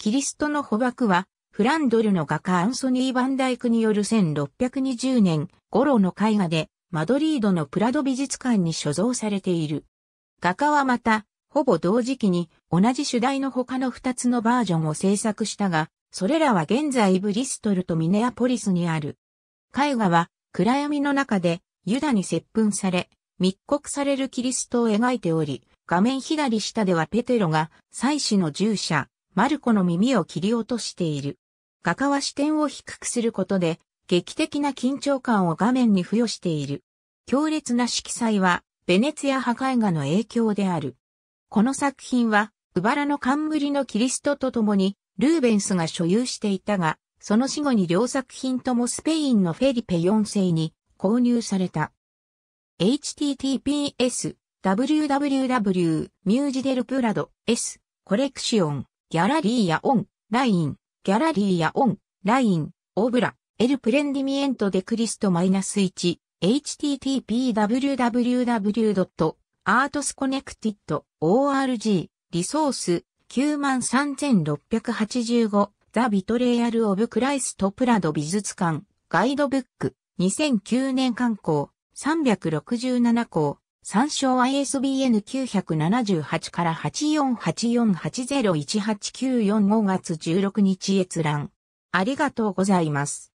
キリストの捕獲は、フランドルの画家アンソニー・バンダイクによる1620年頃の絵画で、マドリードのプラド美術館に所蔵されている。画家はまた、ほぼ同時期に同じ主題の他の2つのバージョンを制作したが、それらは現在ブリストルとミネアポリスにある。絵画は暗闇の中でユダに接吻され、密告されるキリストを描いており、画面左下ではペテロが祭祀の従者、マルコの耳を切り落としている。画家は視点を低くすることで、劇的な緊張感を画面に付与している。強烈な色彩は、ベネツィア破壊画の影響である。この作品は、ウバラの冠のキリストと共に、ルーベンスが所有していたが、その死後に両作品ともスペインのフェリペ4世に購入された。https www.musidelprado s コレクションギャラリーやオン、ライン、ギャラリーやオン、ライン、オブラ、エルプレンディミエントデクリスト -1、http://www.artsconnected.org、リソース、93685、ザ・ビトレイアル・オブ・クライスト・プラド美術館、ガイドブック、2009年刊行、367校、参照 ISBN 978から8484801894 5月16日閲覧。ありがとうございます。